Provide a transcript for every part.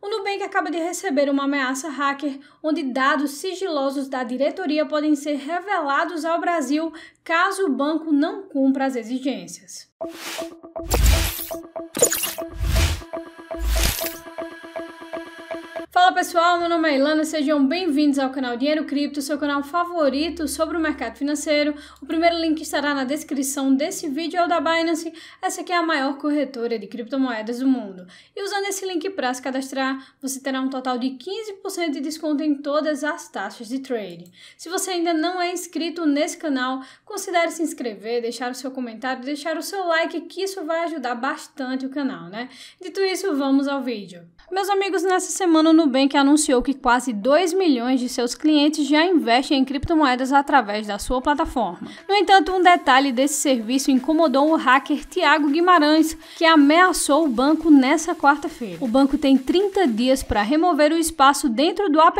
O Nubank acaba de receber uma ameaça hacker onde dados sigilosos da diretoria podem ser revelados ao Brasil caso o banco não cumpra as exigências. pessoal, meu nome é Ilana, sejam bem-vindos ao canal Dinheiro Cripto, seu canal favorito sobre o mercado financeiro. O primeiro link estará na descrição desse vídeo, é o da Binance, essa que é a maior corretora de criptomoedas do mundo. E usando esse link para se cadastrar, você terá um total de 15% de desconto em todas as taxas de trade. Se você ainda não é inscrito nesse canal, considere se inscrever, deixar o seu comentário, deixar o seu like, que isso vai ajudar bastante o canal, né? Dito isso, vamos ao vídeo. Meus amigos, nessa semana no bem Nubank anunciou que quase 2 milhões de seus clientes já investem em criptomoedas através da sua plataforma. No entanto, um detalhe desse serviço incomodou o hacker Tiago Guimarães, que ameaçou o banco nessa quarta-feira. O banco tem 30 dias para remover o espaço dentro do app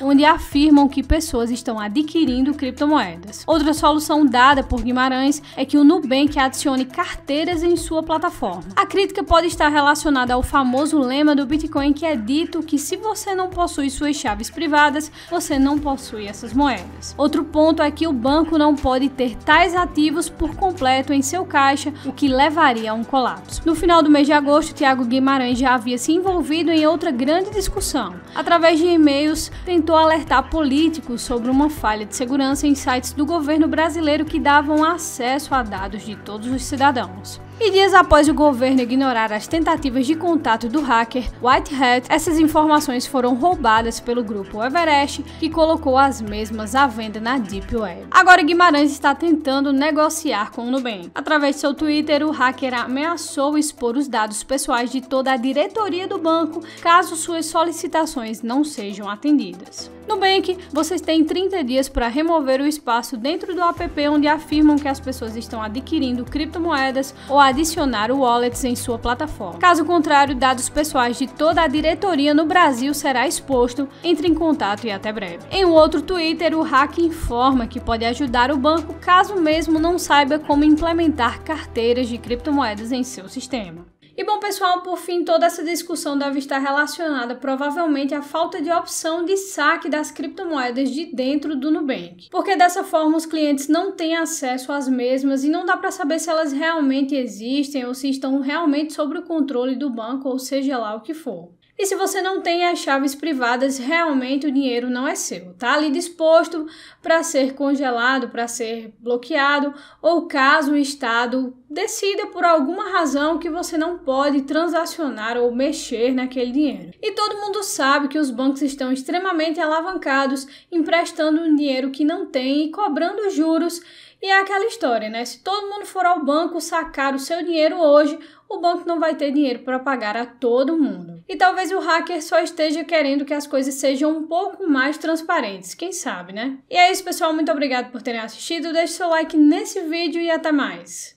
onde afirmam que pessoas estão adquirindo criptomoedas. Outra solução dada por Guimarães é que o Nubank adicione carteiras em sua plataforma. A crítica pode estar relacionada ao famoso lema do Bitcoin que é dito que se você você não possui suas chaves privadas, você não possui essas moedas. Outro ponto é que o banco não pode ter tais ativos por completo em seu caixa, o que levaria a um colapso. No final do mês de agosto, Tiago Guimarães já havia se envolvido em outra grande discussão. Através de e-mails, tentou alertar políticos sobre uma falha de segurança em sites do governo brasileiro que davam acesso a dados de todos os cidadãos. E dias após o governo ignorar as tentativas de contato do hacker White Hat, essas informações foram roubadas pelo grupo Everest, que colocou as mesmas à venda na Deep Web. Agora Guimarães está tentando negociar com o Nubank. Através de seu Twitter, o hacker ameaçou expor os dados pessoais de toda a diretoria do banco caso suas solicitações não sejam atendidas. Nubank, vocês têm 30 dias para remover o espaço dentro do app onde afirmam que as pessoas estão adquirindo criptomoedas ou adicionar wallets em sua plataforma. Caso contrário, dados pessoais de toda a diretoria no Brasil será exposto. Entre em contato e até breve. Em um outro Twitter, o hack informa que pode ajudar o banco caso mesmo não saiba como implementar carteiras de criptomoedas em seu sistema. E bom, pessoal, por fim, toda essa discussão deve estar relacionada provavelmente à falta de opção de saque das criptomoedas de dentro do Nubank, porque dessa forma os clientes não têm acesso às mesmas e não dá para saber se elas realmente existem ou se estão realmente sob o controle do banco, ou seja lá o que for. E se você não tem as chaves privadas, realmente o dinheiro não é seu. Tá ali disposto para ser congelado, para ser bloqueado, ou caso o Estado decida por alguma razão que você não pode transacionar ou mexer naquele dinheiro. E todo mundo sabe que os bancos estão extremamente alavancados, emprestando um dinheiro que não tem e cobrando juros e é aquela história, né? Se todo mundo for ao banco sacar o seu dinheiro hoje, o banco não vai ter dinheiro para pagar a todo mundo. E talvez o hacker só esteja querendo que as coisas sejam um pouco mais transparentes, quem sabe, né? E é isso, pessoal. Muito obrigado por terem assistido. Deixe seu like nesse vídeo e até mais.